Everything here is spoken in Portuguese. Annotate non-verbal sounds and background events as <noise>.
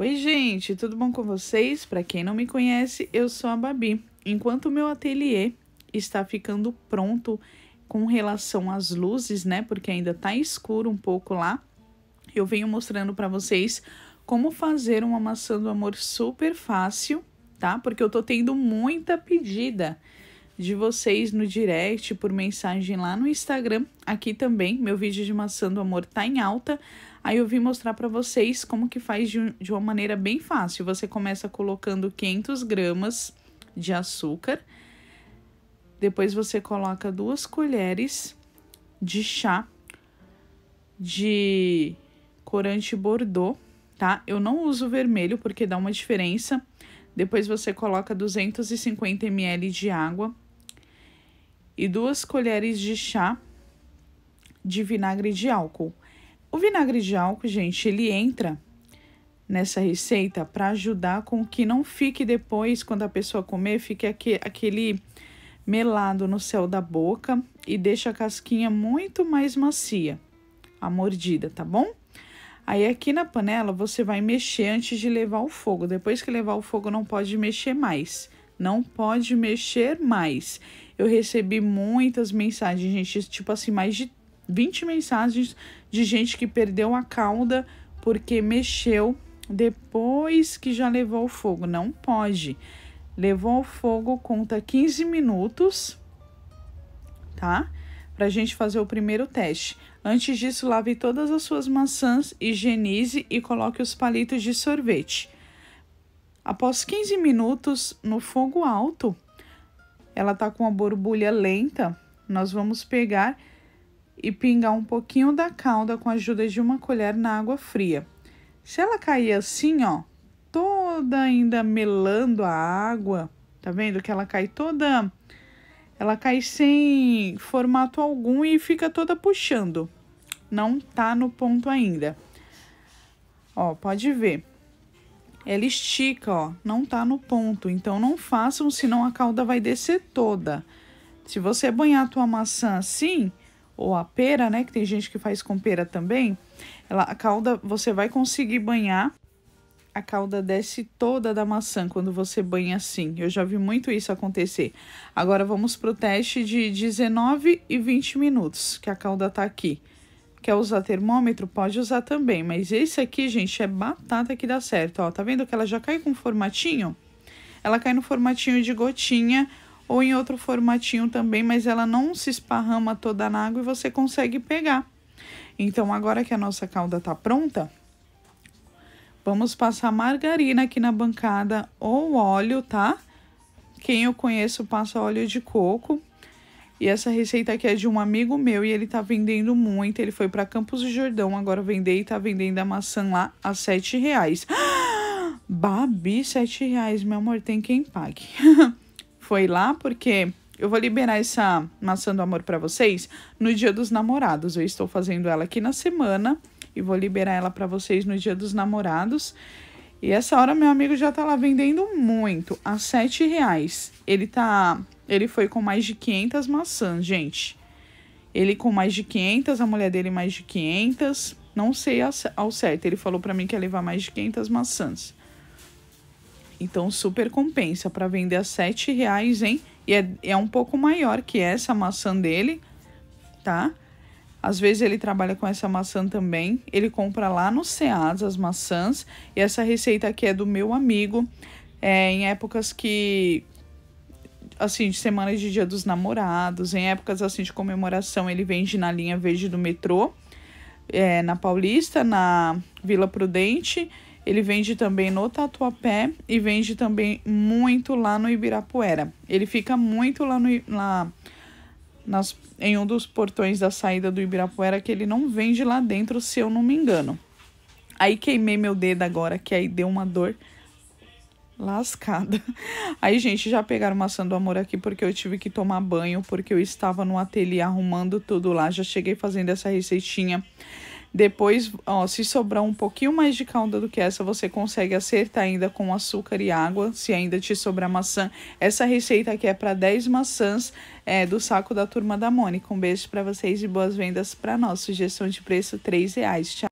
Oi, gente, tudo bom com vocês? Para quem não me conhece, eu sou a Babi. Enquanto o meu ateliê está ficando pronto com relação às luzes, né? Porque ainda tá escuro um pouco lá. Eu venho mostrando para vocês como fazer uma maçã do amor super fácil, tá? Porque eu tô tendo muita pedida de vocês no direct, por mensagem lá no Instagram. Aqui também, meu vídeo de maçã do amor tá em alta. Aí eu vim mostrar para vocês como que faz de, de uma maneira bem fácil. Você começa colocando 500 gramas de açúcar. Depois você coloca duas colheres de chá de corante bordô, tá? Eu não uso vermelho porque dá uma diferença. Depois você coloca 250 ml de água e duas colheres de chá de vinagre de álcool. O vinagre de álcool, gente, ele entra nessa receita para ajudar com que não fique depois, quando a pessoa comer, fique aquele melado no céu da boca e deixa a casquinha muito mais macia, a mordida, tá bom? Aí aqui na panela você vai mexer antes de levar ao fogo. Depois que levar ao fogo não pode mexer mais. Não pode mexer mais. Eu recebi muitas mensagens, gente, tipo assim, mais de 20 mensagens de gente que perdeu a cauda porque mexeu depois que já levou o fogo. Não pode. Levou o fogo, conta 15 minutos, tá? Pra gente fazer o primeiro teste. Antes disso, lave todas as suas maçãs, higienize e coloque os palitos de sorvete. Após 15 minutos no fogo alto, ela tá com uma borbulha lenta, nós vamos pegar e pingar um pouquinho da calda com a ajuda de uma colher na água fria. Se ela cair assim, ó, toda ainda melando a água, tá vendo que ela cai toda ela cai sem formato algum e fica toda puxando. Não tá no ponto ainda. Ó, pode ver ela estica, ó, não tá no ponto. Então não façam, senão a calda vai descer toda. Se você banhar a tua maçã assim, ou a pera, né, que tem gente que faz com pera também, ela, a calda você vai conseguir banhar. A calda desce toda da maçã quando você banha assim. Eu já vi muito isso acontecer. Agora vamos pro teste de 19 e 20 minutos, que a calda tá aqui. Quer usar termômetro? Pode usar também. Mas esse aqui, gente, é batata que dá certo. Ó, tá vendo que ela já cai com formatinho? Ela cai no formatinho de gotinha ou em outro formatinho também, mas ela não se esparrama toda na água e você consegue pegar. Então, agora que a nossa calda tá pronta, vamos passar margarina aqui na bancada ou óleo, tá? Quem eu conheço passa óleo de coco. E essa receita aqui é de um amigo meu e ele tá vendendo muito. Ele foi para Campos do Jordão agora vender e tá vendendo a maçã lá a sete reais. <gasps> Babi, sete reais, meu amor, tem quem pague. <laughs> foi lá porque eu vou liberar essa maçã do amor para vocês no Dia dos Namorados. Eu estou fazendo ela aqui na semana e vou liberar ela para vocês no Dia dos Namorados. E essa hora meu amigo já tá lá vendendo muito, a sete reais. Ele tá ele foi com mais de 500 maçãs, gente. Ele com mais de 500, a mulher dele mais de 500. Não sei ao certo, ele falou para mim que ia levar mais de 500 maçãs. Então super compensa para vender a 7 reais, hein? E é, é um pouco maior que essa maçã dele, tá? Às vezes ele trabalha com essa maçã também. Ele compra lá no Ceasa as maçãs. E essa receita aqui é do meu amigo. É, em épocas que assim, de semanas de Dia dos Namorados, em épocas assim de comemoração, ele vende na linha verde do metrô, é, na Paulista, na Vila Prudente. Ele vende também no Tatuapé e vende também muito lá no Ibirapuera. Ele fica muito lá no lá, nas, em um dos portões da saída do Ibirapuera que ele não vende lá dentro, se eu não me engano. Aí queimei meu dedo agora, que aí deu uma dor lascada. <laughs> Aí, gente, já pegaram maçã do amor aqui porque eu tive que tomar banho, porque eu estava no ateliê arrumando tudo lá. Já cheguei fazendo essa receitinha. Depois, ó, se sobrar um pouquinho mais de calda do que essa, você consegue acertar ainda com açúcar e água, se ainda te sobrar maçã. Essa receita aqui é para 10 maçãs é, do saco da Turma da Mônica. Um beijo para vocês e boas vendas para nós. Sugestão de preço, R$ reais. Tchau.